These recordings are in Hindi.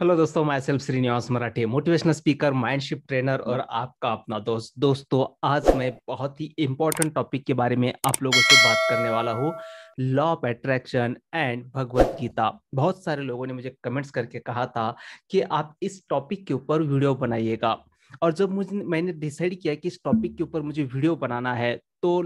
हेलो दोस्तों मैं self Shrinivas Marathi motivational speaker माइंडशिप ट्रेनर और आपका अपना दोस्त दोस्तों आज मैं बहुत ही इंपॉर्टेंट टॉपिक के बारे में आप लोगों से बात करने वाला हूँ law of attraction and Bhagavad Gita बहुत सारे लोगों ने मुझे कमेंट्स करके कहा था कि आप इस टॉपिक के ऊपर वीडियो बनाइएगा और जब मुझे मैंने डिसाइड किया कि इस टॉपिक के ऊपर मुझे वीडियो बनाना है तो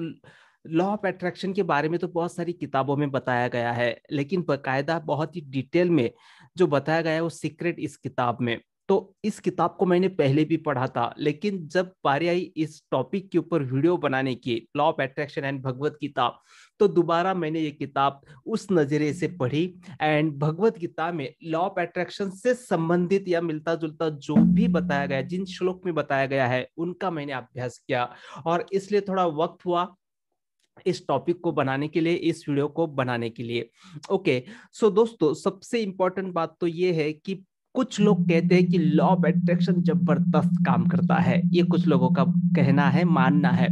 लॉ ऑफ एट्रैक्शन के बारे में तो बहुत सारी किताबों में बताया गया है लेकिन बकायदा बहुत ही डिटेल में जो बताया गया है वो सीक्रेट इस किताब में तो इस किताब को मैंने पहले भी पढ़ा था लेकिन जब बारी आई इस टॉपिक के ऊपर वीडियो बनाने की law of attraction and Bhagavad किताब तो दोबारा मैंने ये किताब उस नजरे से पढ़ी एंड भगवत गीता में लॉ ऑफ एट्रैक्शन से संबंधित या मिलता जुलता जो भी बताया गया जिन श्लोक में बताया गया है उनका मैंने अभ्यास किया और इसलिए थोड़ा वक्त हुआ इस टॉपिक को बनाने के लिए इस वीडियो को बनाने के लिए ओके सो so, दोस्तों सबसे इंपॉर्टेंट बात तो ये है कि कुछ लोग कहते हैं कि लॉ ऑफ एट्रैक्शन जबरदस्त काम करता है ये कुछ लोगों का कहना है मानना है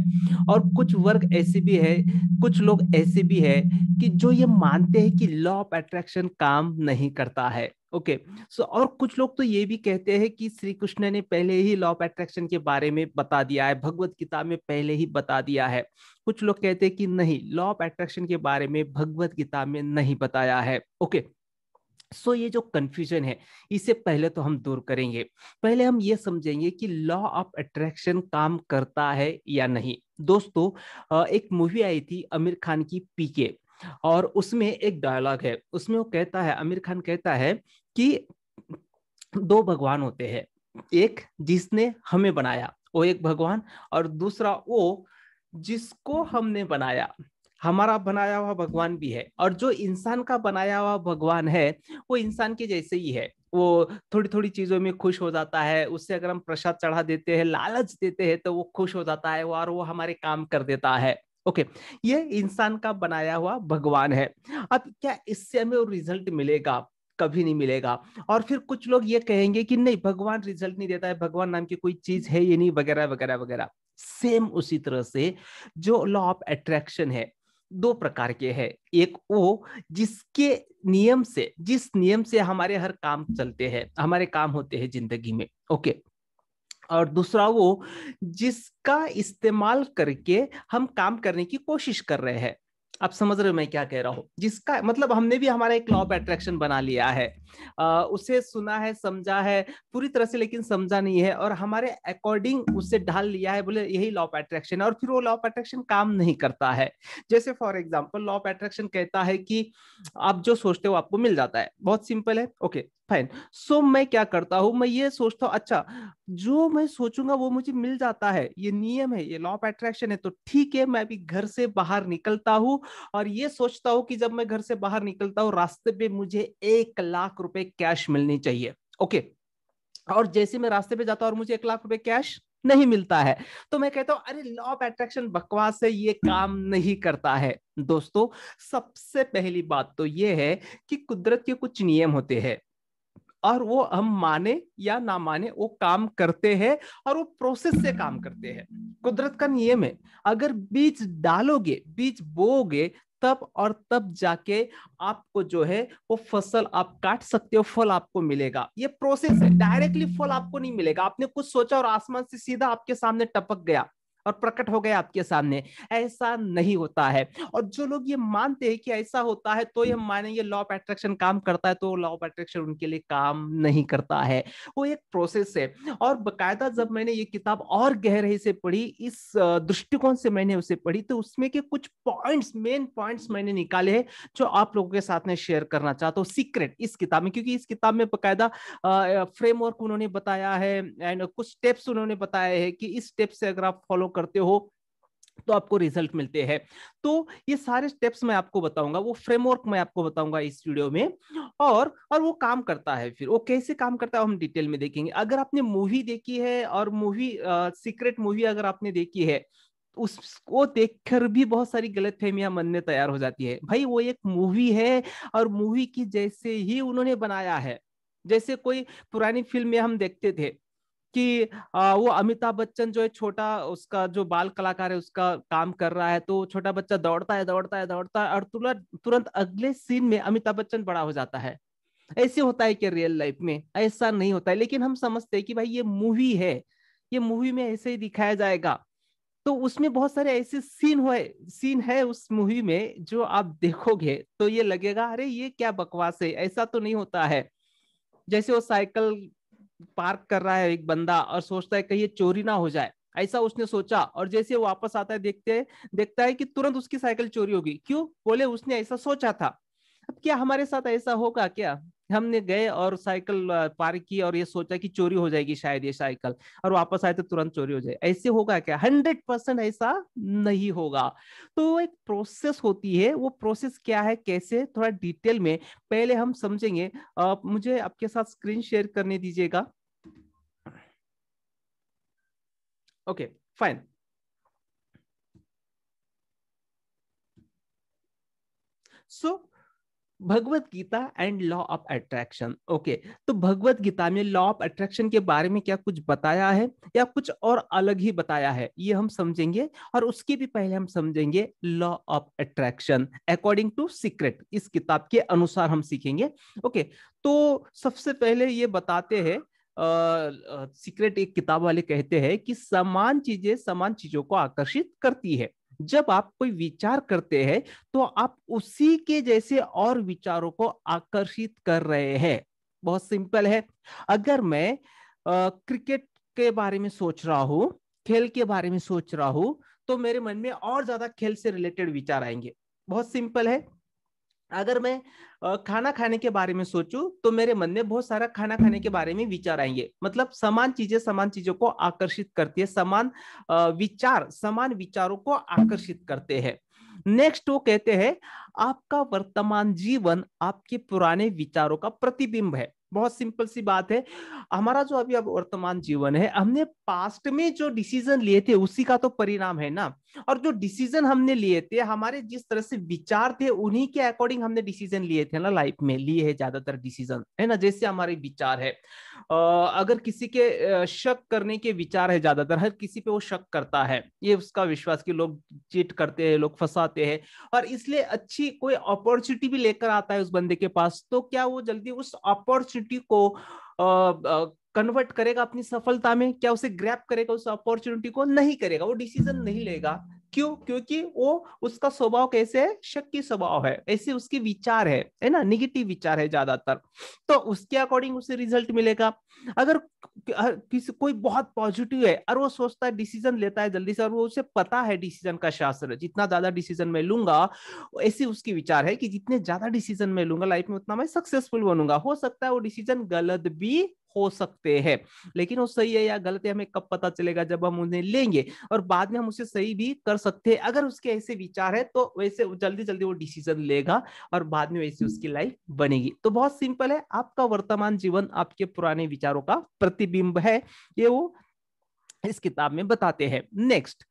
और कुछ वर्ग ऐसे भी है कुछ लोग ऐसे भी है कि जो ये मानते हैं कि लॉ ऑफ एट्रैक्शन काम नहीं करता है ओके okay. सो so, और कुछ लोग तो ये भी कहते हैं कि श्री कृष्ण ने पहले ही लॉ ऑफ अट्रैक्शन के बारे में बता दिया है भगवत गीता में पहले ही बता दिया है कुछ लोग कहते हैं कि नहीं लॉ ऑफ अट्रैक्शन के बारे में भगवत गीता में नहीं बताया है ओके okay. सो so, ये जो कंफ्यूजन है इसे पहले तो हम दूर करेंगे पहले हम ये समझेंगे कि लॉ ऑफ अट्रैक्शन काम करता है या नहीं दोस्तों एक मूवी आई थी आमिर खान की पीके और उसमें एक डायलॉग है उसमें वो कहता है आमिर खान कहता है कि दो भगवान होते हैं एक जिसने हमें बनाया वो एक भगवान और दूसरा वो जिसको हमने बनाया हमारा बनाया हुआ भगवान भी है और जो इंसान का बनाया हुआ भगवान है वो इंसान के जैसे ही है वो थोड़ी थोड़ी चीजों में खुश हो जाता है उससे अगर हम प्रसाद चढ़ा देते हैं लालच देते हैं तो वो खुश हो जाता है और वो हमारे काम कर देता है ओके ये इंसान का बनाया हुआ भगवान है अब क्या इससे हमें रिजल्ट मिलेगा कभी नहीं मिलेगा और फिर कुछ लोग ये कहेंगे कि नहीं भगवान रिजल्ट नहीं देता है भगवान नाम की कोई चीज है ये नहीं वगैरह वगैरह वगैरह सेम उसी तरह से जो लॉ ऑफ अट्रैक्शन है दो प्रकार के है एक वो जिसके नियम से जिस नियम से हमारे हर काम चलते हैं हमारे काम होते हैं जिंदगी में ओके और दूसरा वो जिसका इस्तेमाल करके हम काम करने की कोशिश कर रहे हैं आप समझ रहे हो मैं क्या कह रहा हूँ जिसका मतलब हमने भी हमारा एक लॉ ऑफ अट्रैक्शन बना लिया है आ, उसे सुना है समझा है पूरी तरह से लेकिन समझा नहीं है और हमारे अकॉर्डिंग उससे ढाल लिया है बोले यही लॉ ऑफ अट्रैक्शन और फिर वो लॉ ऑफ अट्रैक्शन काम नहीं करता है जैसे for example law of attraction कहता है कि आप जो सोचते हो आपको मिल जाता है बहुत सिंपल है ओके फाइन सो so, मैं क्या करता हूं मैं ये सोचता हूँ अच्छा जो मैं सोचूंगा वो मुझे मिल जाता है ये नियम है ये लॉ ऑफ अट्रैक्शन है तो ठीक है मैं अभी घर से बाहर निकलता हूं और ये सोचता हूँ कि जब मैं घर से बाहर निकलता हूं रास्ते पे मुझे एक लाख रुपए कैश मिलनी चाहिए ओके और जैसे मैं रास्ते पे जाता हूँ और मुझे एक लाख रुपए कैश नहीं मिलता है तो मैं कहता हूं अरे लॉ ऑफ अट्रैक्शन बकवास है ये काम नहीं करता है दोस्तों सबसे पहली बात तो ये है कि कुदरत के कुछ नियम होते हैं और वो हम माने या ना माने वो काम करते हैं और वो प्रोसेस से काम करते हैं कुदरत का नियम है अगर बीज डालोगे बीज बोगे तब और तब जाके आपको जो है वो फसल आप काट सकते हो फल आपको मिलेगा ये प्रोसेस है डायरेक्टली फल आपको नहीं मिलेगा आपने कुछ सोचा और आसमान से सीधा आपके सामने टपक गया और प्रकट हो गए आपके सामने ऐसा नहीं होता है और जो लोग ये मानते हैं कि ऐसा होता है तो ये मानेंगे लॉ ऑफ अट्रैक्शन काम करता है तो लॉ ऑफ अट्रैक्शन उनके लिए काम नहीं करता है वो एक प्रोसेस है और बकायदा जब मैंने ये किताब और गहराई से पढ़ी इस दृष्टिकोण से मैंने उसे पढ़ी तो उसमें के कुछ पॉइंट्स मेन पॉइंट्स मैंने निकाले हैं जो आप लोगों के साथ में शेयर करना चाहता हूँ सीक्रेट इस किताब में क्योंकि इस किताब में बकायदा फ्रेमवर्क उन्होंने बताया है एंड कुछ स्टेप्स उन्होंने बताया है कि इस स्टेप से अगर आप फॉलो फॉलो करते हो तो आपको रिजल्ट मिलते हैं तो ये सारे स्टेप्स मैं आपको बताऊंगा वो फ्रेमवर्क मैं आपको बताऊंगा इस वीडियो में और और वो काम करता है फिर वो कैसे काम करता है हम डिटेल में देखेंगे अगर आपने मूवी देखी है और मूवी सीक्रेट मूवी अगर आपने देखी है उसको देखकर भी बहुत सारी गलत गलतफहमियां मन में तैयार हो जाती है भाई वो एक मूवी है और मूवी की जैसे ही उन्होंने बनाया है जैसे कोई पुरानी फिल्म में हम देखते थे कि वो अमिताभ बच्चन जो है छोटा उसका जो बाल कलाकार है उसका काम कर रहा है तो छोटा बच्चा दौड़ता है दौड़ता है दौड़ता है और तुरंत तुरंत अगले सीन में अमिताभ बच्चन बड़ा हो जाता है ऐसे होता है कि रियल लाइफ में ऐसा नहीं होता है लेकिन हम समझते हैं कि भाई ये मूवी है ये मूवी में ऐसे ही दिखाया जाएगा तो उसमें बहुत सारे ऐसे सीन हुए सीन है उस मूवी में जो आप देखोगे तो ये लगेगा अरे ये क्या बकवास है ऐसा तो नहीं होता है जैसे वो साइकिल पार्क कर रहा है एक बंदा और सोचता है कहीं चोरी ना हो जाए ऐसा उसने सोचा और जैसे वापस आता है देखते है देखता है कि तुरंत उसकी साइकिल चोरी होगी क्यों बोले उसने ऐसा सोचा था अब क्या हमारे साथ ऐसा होगा क्या हमने गए और साइकिल पार्क की और ये सोचा कि चोरी हो जाएगी शायद ये साइकिल और वापस आए तो तुरंत चोरी हो जाए ऐसे होगा क्या हंड्रेड परसेंट ऐसा नहीं होगा तो एक प्रोसेस होती है वो प्रोसेस क्या है कैसे थोड़ा डिटेल में पहले हम समझेंगे आप मुझे आपके साथ स्क्रीन शेयर करने दीजिएगा okay fine so so, Bhagavad Gita and law of attraction okay तो भगवत गीता में लॉ ऑफ अट्रैक्शन के बारे में क्या कुछ बताया है या कुछ और अलग ही बताया है ये हम समझेंगे और उसके भी पहले हम समझेंगे law of attraction according to secret इस किताब के अनुसार हम सीखेंगे ओके तो सबसे पहले ये बताते हैं सीक्रेट एक किताब वाले कहते हैं कि समान चीजें समान चीजों को आकर्षित करती है जब आप कोई विचार करते हैं तो आप उसी के जैसे और विचारों को आकर्षित कर रहे हैं बहुत सिंपल है अगर मैं आ, क्रिकेट के बारे में सोच रहा हूँ खेल के बारे में सोच रहा हूँ तो मेरे मन में और ज्यादा खेल से रिलेटेड विचार आएंगे बहुत सिंपल है अगर मैं खाना खाने के बारे में सोचूं तो मेरे मन में बहुत सारा खाना खाने के बारे में विचार आएंगे मतलब समान चीजें समान चीजों को आकर्षित करती है समान विचार समान विचारों को आकर्षित करते हैं नेक्स्ट वो कहते हैं आपका वर्तमान जीवन आपके पुराने विचारों का प्रतिबिंब है बहुत सिंपल सी बात है हमारा जो अभी अब वर्तमान जीवन है हमने पास्ट में जो डिसीजन लिए थे उसी का तो परिणाम है ना और जो डिसीजन हमने लिए थे हमारे जिस तरह से विचार थे उन्हीं के अकॉर्डिंग हमने डिसीजन लिए थे ना लाइफ में लिए है ज्यादातर डिसीजन है ना जैसे हमारे विचार है अगर किसी के शक करने के विचार है ज्यादातर हर किसी पे वो शक करता है ये उसका विश्वास कि लोग चीट करते हैं लोग फंसाते हैं और इसलिए अच्छी कोई अपॉर्चुनिटी भी लेकर आता है उस बंदे के पास तो क्या वो जल्दी उस अपॉर्चुनिटी को कन्वर्ट करेगा अपनी सफलता में क्या उसे ग्रैप करेगा उस अपॉर्चुनिटी को नहीं करेगा वो डिसीजन hmm. नहीं लेगा क्यों क्योंकि वो उसका स्वभाव कैसे है की स्वभाव है ऐसे उसके विचार है है ना निगेटिव विचार है ज्यादातर तो उसके अकॉर्डिंग उसे रिजल्ट मिलेगा अगर किसी कोई बहुत पॉजिटिव है और वो सोचता है डिसीजन लेता है जल्दी से और वो उसे पता है डिसीजन का शास्त्र जितना ज्यादा डिसीजन मैं लूंगा ऐसे उसकी विचार है कि जितने ज्यादा डिसीजन मैं लूंगा लाइफ में उतना मैं सक्सेसफुल बनूंगा हो सकता है वो डिसीजन गलत भी हो सकते हैं लेकिन वो सही है या गलत है हमें कब पता चलेगा जब हम उन्हें लेंगे और बाद में हम उसे सही भी कर सकते हैं अगर उसके ऐसे विचार है तो वैसे जल्दी जल्दी वो डिसीजन लेगा और बाद में वैसे उसकी लाइफ बनेगी तो बहुत सिंपल है आपका वर्तमान जीवन आपके पुराने विचारों का प्रतिबिंब है ये वो इस किताब में बताते हैं नेक्स्ट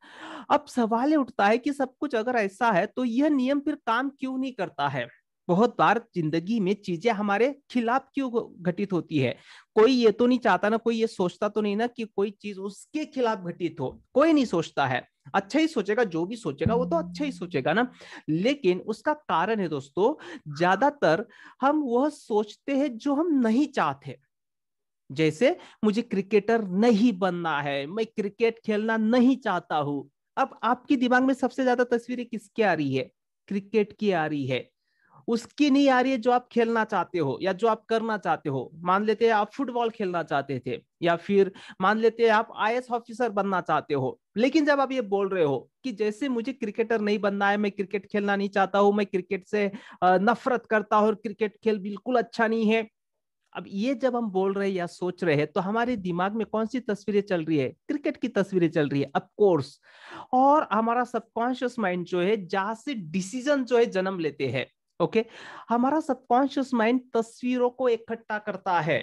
अब सवाल उठता है कि सब कुछ अगर ऐसा है तो यह नियम फिर काम क्यों नहीं करता है बहुत बार जिंदगी में चीजें हमारे खिलाफ क्यों घटित होती है कोई ये तो नहीं चाहता ना कोई ये सोचता तो नहीं ना कि कोई चीज उसके खिलाफ घटित हो कोई नहीं सोचता है अच्छा ही सोचेगा जो भी सोचेगा वो तो अच्छा ही सोचेगा ना लेकिन उसका कारण है दोस्तों ज्यादातर हम वह सोचते हैं जो हम नहीं चाहते जैसे मुझे क्रिकेटर नहीं बनना है मैं क्रिकेट खेलना नहीं चाहता हूं अब आपके दिमाग में सबसे ज्यादा तस्वीरें किसकी आ रही है क्रिकेट की आ रही है उसकी नहीं आ रही है जो आप खेलना चाहते हो या जो आप करना चाहते हो मान लेते हैं आप फुटबॉल खेलना चाहते थे या फिर मान लेते हैं आप आई ऑफिसर बनना चाहते हो लेकिन जब आप ये बोल रहे हो कि जैसे मुझे क्रिकेटर नहीं बनना है मैं क्रिकेट खेलना नहीं चाहता हूँ मैं क्रिकेट से नफरत करता हूँ क्रिकेट खेल बिल्कुल अच्छा नहीं है अब ये जब हम बोल रहे हैं या सोच रहे हैं तो हमारे दिमाग में कौन सी तस्वीरें चल रही है क्रिकेट की तस्वीरें चल रही है अब कोर्स और हमारा सबकॉन्शियस माइंड जो है जहां से डिसीजन जो है जन्म लेते हैं ओके हमारा सबकॉन्शियस माइंड तस्वीरों को इकट्ठा करता है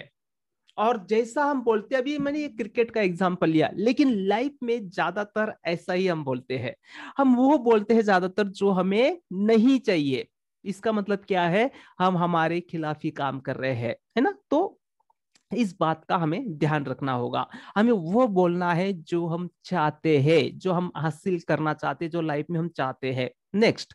और जैसा हम बोलते हैं अभी मैंने ये क्रिकेट का एग्जाम्पल लिया लेकिन लाइफ में ज्यादातर ऐसा ही हम बोलते हैं हम वो बोलते हैं ज्यादातर जो हमें नहीं चाहिए इसका मतलब क्या है हम हमारे खिलाफ ही काम कर रहे हैं है ना तो इस बात का हमें ध्यान रखना होगा हमें वो बोलना है जो हम चाहते हैं जो हम हासिल करना चाहते हैं जो लाइफ में हम चाहते हैं नेक्स्ट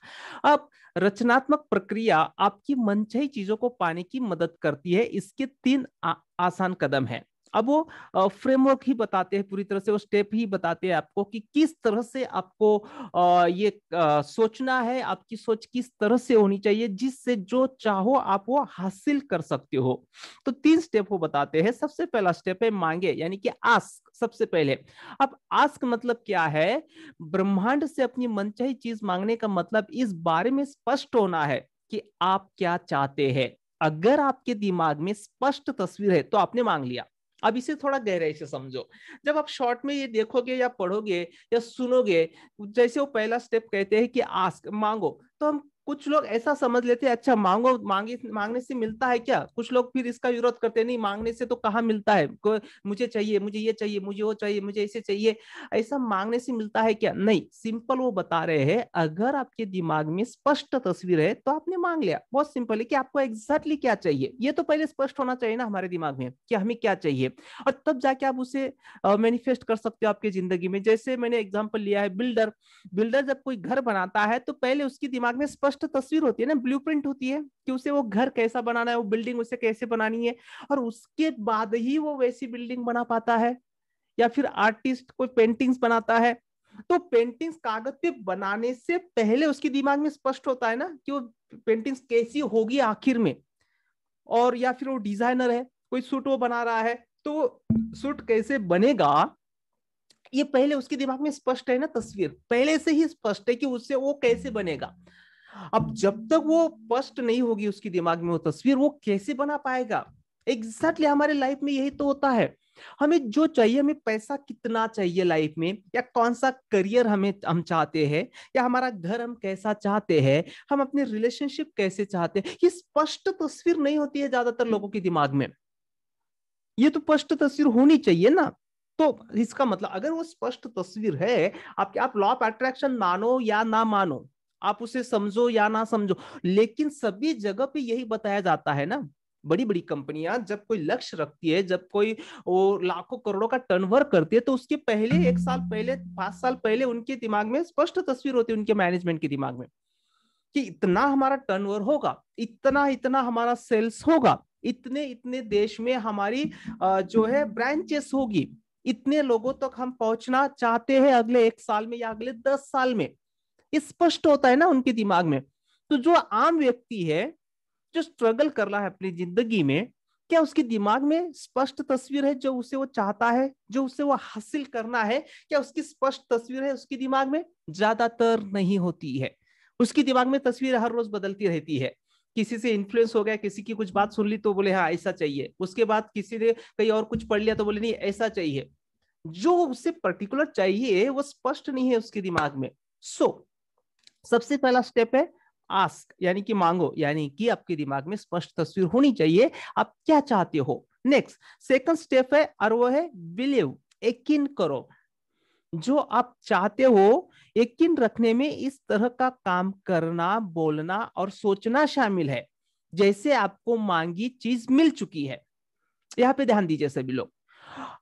अब रचनात्मक प्रक्रिया आपकी मनचाही चीजों को पाने की मदद करती है इसके तीन आ, आसान कदम हैं अब वो फ्रेमवर्क ही बताते हैं पूरी तरह से वो स्टेप ही बताते हैं आपको कि किस तरह से आपको ये सोचना है आपकी सोच किस तरह से होनी चाहिए जिससे जो चाहो आप वो हासिल कर सकते हो तो तीन स्टेप वो बताते हैं सबसे पहला स्टेप है मांगे यानी कि आस्क सबसे पहले अब आस्क मतलब क्या है ब्रह्मांड से अपनी मनचाही चीज मांगने का मतलब इस बारे में स्पष्ट होना है कि आप क्या चाहते हैं अगर आपके दिमाग में स्पष्ट तस्वीर है तो आपने मांग लिया अब इसे थोड़ा गहराई से समझो जब आप शॉर्ट में ये देखोगे या पढ़ोगे या सुनोगे जैसे वो पहला स्टेप कहते हैं कि आस्क मांगो तो हम कुछ लोग ऐसा समझ लेते हैं अच्छा मांगो मांगे मांगने से मिलता है क्या कुछ लोग फिर इसका विरोध करते हैं नहीं मांगने से तो कहाँ मिलता है मुझे चाहिए मुझे ये चाहिए मुझे वो चाहिए मुझे ऐसे चाहिए ऐसा मांगने से मिलता है क्या नहीं सिंपल वो बता रहे हैं अगर आपके दिमाग में स्पष्ट तस्वीर है तो आपने मांग लिया बहुत सिंपल है कि आपको एग्जैक्टली क्या चाहिए ये तो पहले स्पष्ट होना चाहिए ना हमारे दिमाग में कि हमें क्या चाहिए और तब जाके आप उसे मैनिफेस्ट कर सकते हो आपकी जिंदगी में जैसे मैंने एग्जाम्पल लिया है बिल्डर बिल्डर जब कोई घर बनाता है तो पहले उसके दिमाग में स्पष्ट स्पष्ट तस्वीर होती है ना ब्लू होती है कि उसे वो घर कैसा बनाना है वो बिल्डिंग उसे कैसे बनानी है और उसके बाद ही वो वैसी बिल्डिंग बना पाता है या फिर आर्टिस्ट कोई पेंटिंग्स बनाता है तो पेंटिंग्स कागज पे बनाने से पहले उसके दिमाग में स्पष्ट होता है ना कि वो पेंटिंग्स कैसी होगी आखिर में और या फिर वो डिजाइनर है कोई सूट वो बना रहा है तो सूट कैसे बनेगा ये पहले उसके दिमाग में स्पष्ट है ना तस्वीर पहले से ही स्पष्ट है कि उससे वो कैसे बनेगा अब जब तक वो स्पष्ट नहीं होगी उसकी दिमाग में वो तस्वीर वो कैसे बना पाएगा एग्जैक्टली exactly हमारे लाइफ में यही तो होता है हमें जो चाहिए हमें पैसा कितना चाहिए लाइफ में या कौन सा करियर हमें हम चाहते हैं या हमारा घर हम कैसा चाहते हैं हम अपने रिलेशनशिप कैसे चाहते हैं ये स्पष्ट तस्वीर नहीं होती है ज्यादातर लोगों के दिमाग में ये तो स्पष्ट तस्वीर होनी चाहिए ना तो इसका मतलब अगर वो स्पष्ट तस्वीर है आपके आप लॉ ऑफ अट्रैक्शन मानो या ना मानो आप उसे समझो या ना समझो लेकिन सभी जगह पे यही बताया जाता है ना बड़ी बड़ी कंपनियां जब कोई लक्ष्य रखती है जब कोई वो लाखों करोड़ों का टर्नओवर करती है तो उसके पहले एक साल पहले पांच साल पहले उनके दिमाग में स्पष्ट तस्वीर होती है उनके मैनेजमेंट के दिमाग में कि इतना हमारा टर्नओवर होगा इतना इतना हमारा सेल्स होगा इतने इतने देश में हमारी जो है ब्रांचेस होगी इतने लोगों तक हम पहुंचना चाहते हैं अगले एक साल में या अगले दस साल में स्पष्ट होता है ना उनके दिमाग में तो जो आम व्यक्ति है जो स्ट्रगल कर रहा है अपनी जिंदगी में क्या उसके दिमाग में स्पष्ट तस्वीर है जो उसे वो चाहता है जो उसे वो हासिल करना है क्या उसकी स्पष्ट तस्वीर है उसके दिमाग में ज्यादातर नहीं होती है उसके दिमाग में तस्वीर हर रोज बदलती रहती है किसी से इन्फ्लुएंस हो गया किसी की कुछ बात सुन ली तो बोले हाँ ऐसा चाहिए उसके बाद किसी ने कहीं और कुछ पढ़ लिया तो बोले नहीं ऐसा चाहिए जो उसे पर्टिकुलर चाहिए वो स्पष्ट नहीं है उसके दिमाग में सो so, सबसे पहला स्टेप है आस्क यानी कि मांगो यानी कि आपके दिमाग में स्पष्ट तस्वीर होनी चाहिए आप क्या चाहते हो नेक्स्ट सेकंड स्टेप है और वो है बिलीव यकीन करो जो आप चाहते हो यकीन रखने में इस तरह का काम करना बोलना और सोचना शामिल है जैसे आपको मांगी चीज मिल चुकी है यहाँ पे ध्यान दीजिए सभी लोग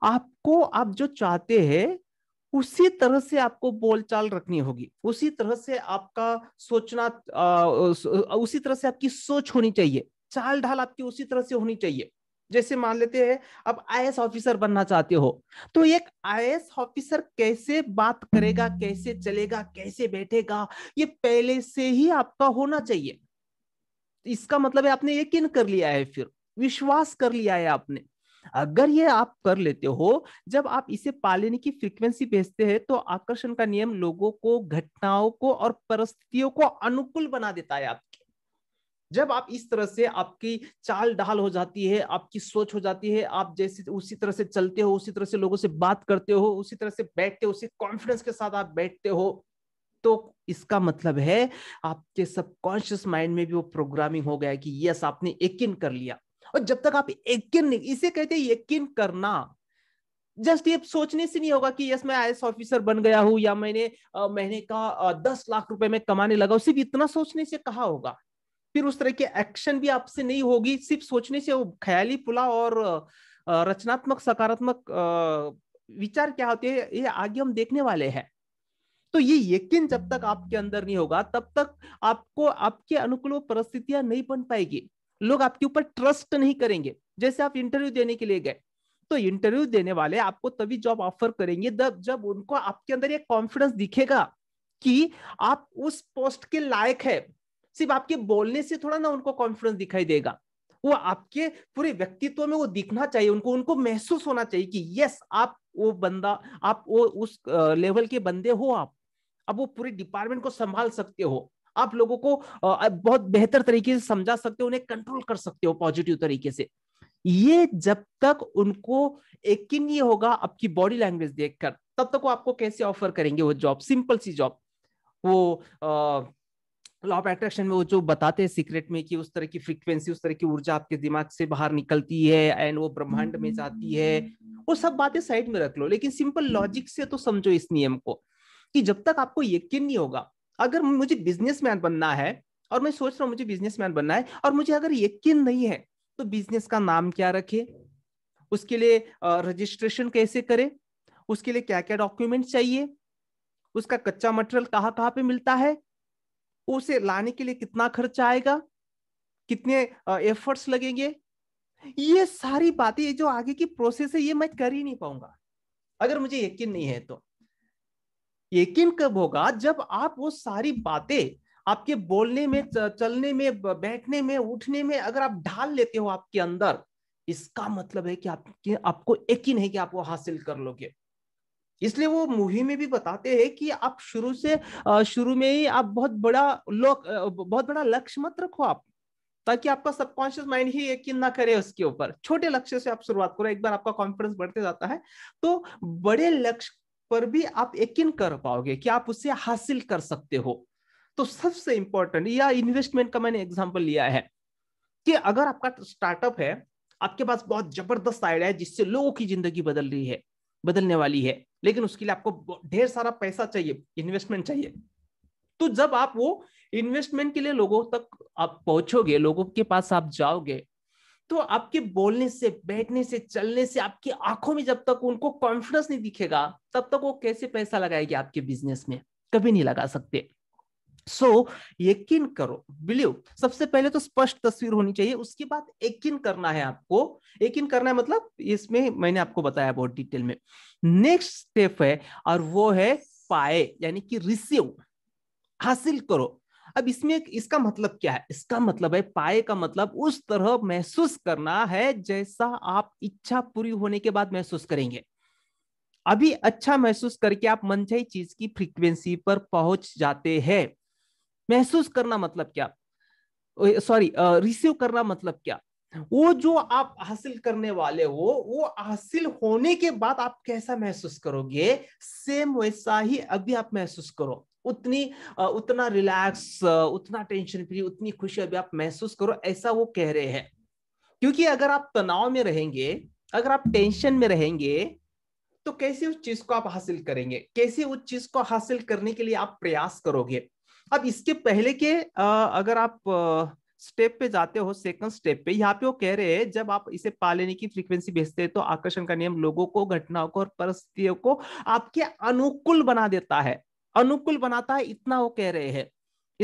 आपको आप जो चाहते हैं उसी तरह से आपको बोलचाल रखनी होगी उसी तरह से आपका सोचना आ, उसी तरह से आपकी सोच होनी चाहिए चाल ढाल आपकी उसी तरह से होनी चाहिए जैसे मान लेते हैं आप आई ऑफिसर बनना चाहते हो तो एक आई ऑफिसर कैसे बात करेगा कैसे चलेगा कैसे बैठेगा ये पहले से ही आपका होना चाहिए इसका मतलब है आपने यकीन कर लिया है फिर विश्वास कर लिया है आपने अगर ये आप कर लेते हो जब आप इसे पालने की फ्रीक्वेंसी भेजते हैं तो आकर्षण का नियम लोगों को घटनाओं को और परिस्थितियों को अनुकूल बना देता है आपके जब आप इस तरह से आपकी चाल ढाल हो जाती है आपकी सोच हो जाती है आप जैसे उसी तरह से चलते हो उसी तरह से लोगों से बात करते हो उसी तरह से बैठते हो उसी कॉन्फिडेंस के साथ आप बैठते हो तो इसका मतलब है आपके सबकॉन्शियस माइंड में भी वो प्रोग्रामिंग हो गया कि यस आपने यकीन कर लिया और जब तक आप यकीन नहीं इसे कहते यकीन करना जस्ट ये सोचने से नहीं होगा कि यस मैं आई ऑफिसर बन गया हूं या मैंने महीने का दस लाख रुपए में कमाने लगा सिर्फ इतना सोचने से कहा होगा फिर उस तरह के एक्शन भी आपसे नहीं होगी सिर्फ सोचने से वो ख्याली पुला और रचनात्मक सकारात्मक विचार क्या होते हैं ये आगे हम देखने वाले हैं तो ये यकीन जब तक आपके अंदर नहीं होगा तब तक आपको आपके अनुकूल परिस्थितियां नहीं बन पाएगी लोग आपके ऊपर ट्रस्ट नहीं करेंगे जैसे आप इंटरव्यू देने के लिए गए तो इंटरव्यू देने वाले आपको तभी जॉब ऑफर करेंगे जब उनको आपके अंदर एक कॉन्फिडेंस दिखेगा कि आप उस पोस्ट के लायक है सिर्फ आपके बोलने से थोड़ा ना उनको कॉन्फिडेंस दिखाई देगा वो आपके पूरे व्यक्तित्व में वो दिखना चाहिए उनको उनको महसूस होना चाहिए कि यस आप वो बंदा आप वो उस लेवल के बंदे हो आप अब वो पूरे डिपार्टमेंट को संभाल सकते हो आप लोगों को बहुत बेहतर तरीके से समझा सकते हो उन्हें कंट्रोल कर सकते हो पॉजिटिव तरीके से ये जब तक उनको यकीन ये होगा आपकी बॉडी लैंग्वेज देखकर तब तक वो आपको कैसे ऑफर करेंगे वो जॉब सिंपल सी जॉब वो लॉ ऑफ अट्रैक्शन में वो जो बताते हैं सीक्रेट में कि उस तरह की फ्रीक्वेंसी उस तरह की ऊर्जा आपके दिमाग से बाहर निकलती है एंड वो ब्रह्मांड में जाती है वो सब बातें साइड में रख लो लेकिन सिंपल लॉजिक से तो समझो इस नियम को कि जब तक आपको यकीन नहीं होगा अगर मुझे बिजनेसमैन बनना है और मैं सोच रहा हूँ मुझे बिजनेसमैन बनना है और मुझे अगर यकीन नहीं है तो बिजनेस का नाम क्या रखे उसके लिए रजिस्ट्रेशन कैसे करे उसके लिए क्या क्या डॉक्यूमेंट चाहिए उसका कच्चा मटेरियल कहाँ कहाँ पे मिलता है उसे लाने के लिए कितना खर्चा आएगा कितने एफर्ट्स लगेंगे ये सारी बातें जो आगे की प्रोसेस है ये मैं कर ही नहीं पाऊंगा अगर मुझे यकीन नहीं है तो यकीन कब होगा जब आप वो सारी बातें आपके बोलने में चलने में बैठने में उठने में अगर आप ढाल लेते हो आपके अंदर इसका मतलब है कि आपके आपको यकीन है कि आप वो हासिल कर लोगे इसलिए वो मूवी में भी बताते हैं कि आप शुरू से शुरू में ही आप बहुत बड़ा लोक बहुत बड़ा लक्ष्य मत रखो आप ताकि आपका सबकॉन्शियस माइंड ही यकीन ना करे उसके ऊपर छोटे लक्ष्य से आप शुरुआत करो एक बार आपका कॉन्फिडेंस बढ़ते जाता है तो बड़े लक्ष्य पर भी आप यकीन कर पाओगे कि आप उसे हासिल कर सकते हो तो सबसे इंपॉर्टेंट या इन्वेस्टमेंट का मैंने एग्जाम्पल लिया है कि अगर आपका स्टार्टअप है आपके पास बहुत जबरदस्त आइडिया है जिससे लोगों की जिंदगी बदल रही है बदलने वाली है लेकिन उसके लिए आपको ढेर सारा पैसा चाहिए इन्वेस्टमेंट चाहिए तो जब आप वो इन्वेस्टमेंट के लिए लोगों तक आप पहुंचोगे लोगों के पास आप जाओगे तो आपके बोलने से बैठने से चलने से आपकी आंखों में जब तक उनको कॉन्फिडेंस नहीं दिखेगा तब तक वो कैसे पैसा लगाएगी आपके बिजनेस में कभी नहीं लगा सकते सो so, यकीन करो बिलीव सबसे पहले तो स्पष्ट तस्वीर होनी चाहिए उसके बाद यकीन करना है आपको यकीन करना है मतलब इसमें मैंने आपको बताया बहुत डिटेल में नेक्स्ट स्टेप है और वो है पाए यानी कि रिसीव हासिल करो अब इसमें इसका मतलब क्या है इसका मतलब है पाए का मतलब उस तरह महसूस करना है जैसा आप इच्छा पूरी होने के बाद महसूस करेंगे अभी अच्छा महसूस करके आप मनचाही चीज की फ्रीक्वेंसी पर पहुंच जाते हैं महसूस करना मतलब क्या सॉरी रिसीव करना मतलब क्या वो जो आप हासिल करने वाले हो वो हासिल होने के बाद आप कैसा महसूस करोगे सेम वैसा ही अभी आप महसूस करो उतनी उतना रिलैक्स उतना टेंशन फ्री उतनी खुशी अभी आप महसूस करो ऐसा वो कह रहे हैं क्योंकि अगर आप तनाव में रहेंगे अगर आप टेंशन में रहेंगे तो कैसे उस चीज को आप हासिल करेंगे कैसे उस चीज को हासिल करने के लिए आप प्रयास करोगे अब इसके पहले के अगर आप स्टेप पे जाते हो सेकंड स्टेप पे यहाँ पे वो कह रहे हैं जब आप इसे पालने की फ्रीक्वेंसी भेजते हैं तो आकर्षण का नियम लोगों को घटनाओं को और परिस्थितियों को आपके अनुकूल बना देता है अनुकूल बनाता है इतना वो कह रहे हैं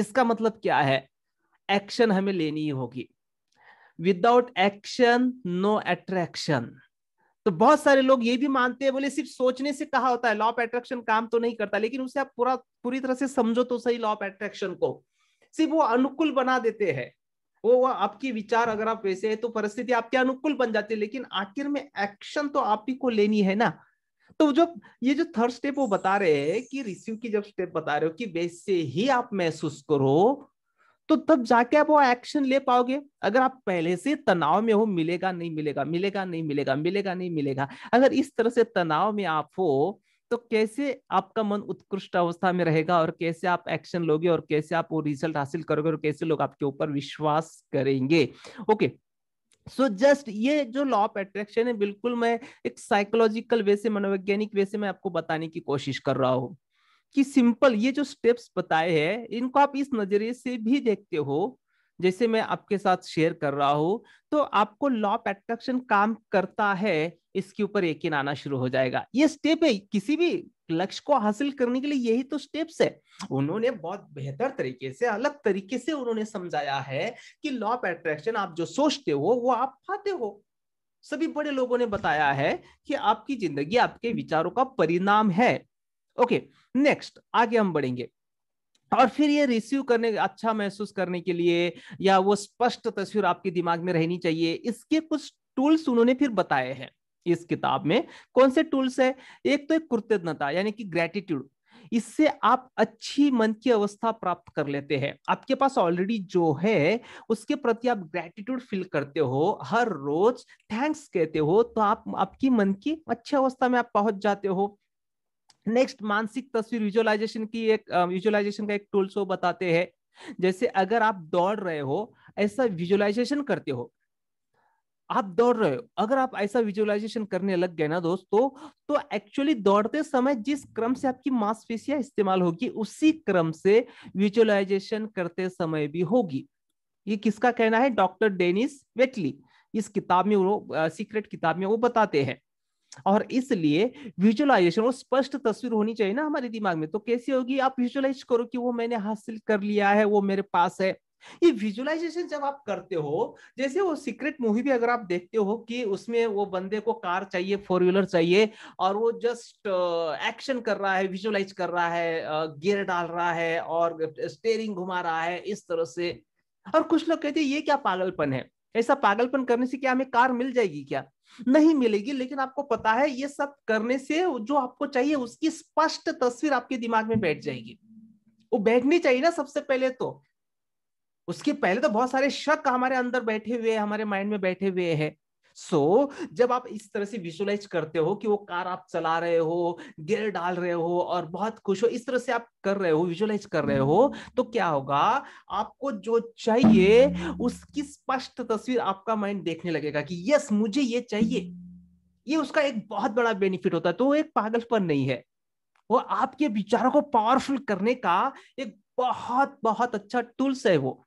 इसका मतलब क्या है एक्शन हमें लेनी होगी विदाउट एक्शन नो अट्रैक्शन तो बहुत सारे लोग ये भी मानते हैं बोले सिर्फ सोचने से कहा होता है लॉ ऑफ अट्रैक्शन काम तो नहीं करता लेकिन उसे आप पूरा पूरी तरह से समझो तो सही लॉ ऑफ अट्रैक्शन को सिर्फ वो अनुकूल बना देते हैं वो आपकी विचार अगर आप वैसे है तो परिस्थिति आपके अनुकूल बन जाती है लेकिन आखिर में एक्शन तो आप ही को लेनी है ना तो जो ये जो थर्ड स्टेप वो बता रहे हैं कि रिसीव की जब स्टेप बता रहे हो कि वैसे ही आप महसूस करो तो तब जाके आप वो एक्शन ले पाओगे अगर आप पहले से तनाव में हो मिलेगा नहीं मिलेगा मिलेगा नहीं मिलेगा मिलेगा नहीं मिलेगा अगर इस तरह से तनाव में आप हो तो कैसे आपका मन उत्कृष्ट अवस्था में रहेगा और कैसे आप एक्शन लोगे और कैसे आप वो रिजल्ट हासिल करोगे और कैसे लोग आपके ऊपर विश्वास करेंगे ओके सो so जस्ट ये जो लॉ ऑफ अट्रैक्शन है बिल्कुल मैं एक साइकोलॉजिकल वे से मनोवैज्ञानिक वे से मैं आपको बताने की कोशिश कर रहा हूँ कि सिंपल ये जो स्टेप्स बताए हैं इनको आप इस नजरिए से भी देखते हो जैसे मैं आपके साथ शेयर कर रहा हूं तो आपको लॉ ऑफ अट्रैक्शन काम करता है इसके ऊपर यकीन आना शुरू हो जाएगा ये स्टेप है किसी भी लक्ष्य को हासिल करने के लिए यही तो स्टेप्स है उन्होंने बहुत बेहतर तरीके से अलग तरीके से उन्होंने समझाया है कि लॉ ऑफ एट्रैक्शन आप जो सोचते हो वो आप पाते हो सभी बड़े लोगों ने बताया है कि आपकी जिंदगी आपके विचारों का परिणाम है ओके नेक्स्ट आगे हम बढ़ेंगे और फिर ये रिसीव करने अच्छा महसूस करने के लिए या वो स्पष्ट तस्वीर आपके दिमाग में रहनी चाहिए इसके कुछ टूल्स उन्होंने फिर बताए हैं इस किताब में कौन से टूल्स है एक तो एक कृतज्ञता यानी कि ग्रेटिट्यूड इससे आप अच्छी मन की अवस्था प्राप्त कर लेते हैं आपके पास ऑलरेडी जो है उसके प्रति आप ग्रेटिट्यूड फील करते हो हर रोज थैंक्स कहते हो तो आप आपकी मन की अच्छी अवस्था में आप पहुंच जाते हो नेक्स्ट मानसिक तस्वीर विजुअलाइजेशन की एक विजुअलाइजेशन का एक टूल शो बताते हैं जैसे अगर आप दौड़ रहे हो ऐसा विजुअलाइजेशन करते हो आप दौड़ रहे हो अगर आप ऐसा विजुअलाइजेशन करने लग गए ना दोस्तों तो एक्चुअली तो दौड़ते समय जिस क्रम से आपकी मांसपेशियां इस्तेमाल होगी उसी क्रम से विजुअलाइजेशन करते समय भी होगी ये किसका कहना है डॉक्टर डेनिस वेटली इस किताब में वो सीक्रेट किताब में वो बताते हैं और इसलिए विजुअलाइजेशन वो स्पष्ट तस्वीर होनी चाहिए ना हमारे दिमाग में तो कैसी होगी आप विजुअलाइज करो कि वो मैंने हासिल कर लिया है वो मेरे पास है ये विजुअलाइजेशन जब आप करते हो जैसे वो सीक्रेट मूवी भी अगर आप देखते हो कि उसमें वो बंदे को कार चाहिए फोर व्हीलर चाहिए और वो जस्ट एक्शन uh, कर रहा है विजुअलाइज कर रहा है गियर uh, डाल रहा है और स्टेयरिंग uh, घुमा रहा है इस तरह से और कुछ लोग कहते हैं ये क्या पागलपन है ऐसा पागलपन करने से क्या हमें कार मिल जाएगी क्या नहीं मिलेगी लेकिन आपको पता है ये सब करने से जो आपको चाहिए उसकी स्पष्ट तस्वीर आपके दिमाग में बैठ जाएगी वो बैठनी चाहिए ना सबसे पहले तो उसके पहले तो बहुत सारे शक हमारे अंदर बैठे हुए हमारे माइंड में बैठे हुए हैं सो so, जब आप इस तरह से विजुअलाइज करते हो कि वो कार आप चला रहे हो गियर डाल रहे हो और बहुत खुश हो इस तरह से आप कर रहे हो विजुअलाइज कर रहे हो तो क्या होगा आपको जो चाहिए उसकी स्पष्ट तस्वीर आपका माइंड देखने लगेगा कि यस मुझे ये चाहिए ये उसका एक बहुत बड़ा बेनिफिट होता है तो एक पागलपन नहीं है वो आपके विचारों को पावरफुल करने का एक बहुत बहुत अच्छा टूल्स है वो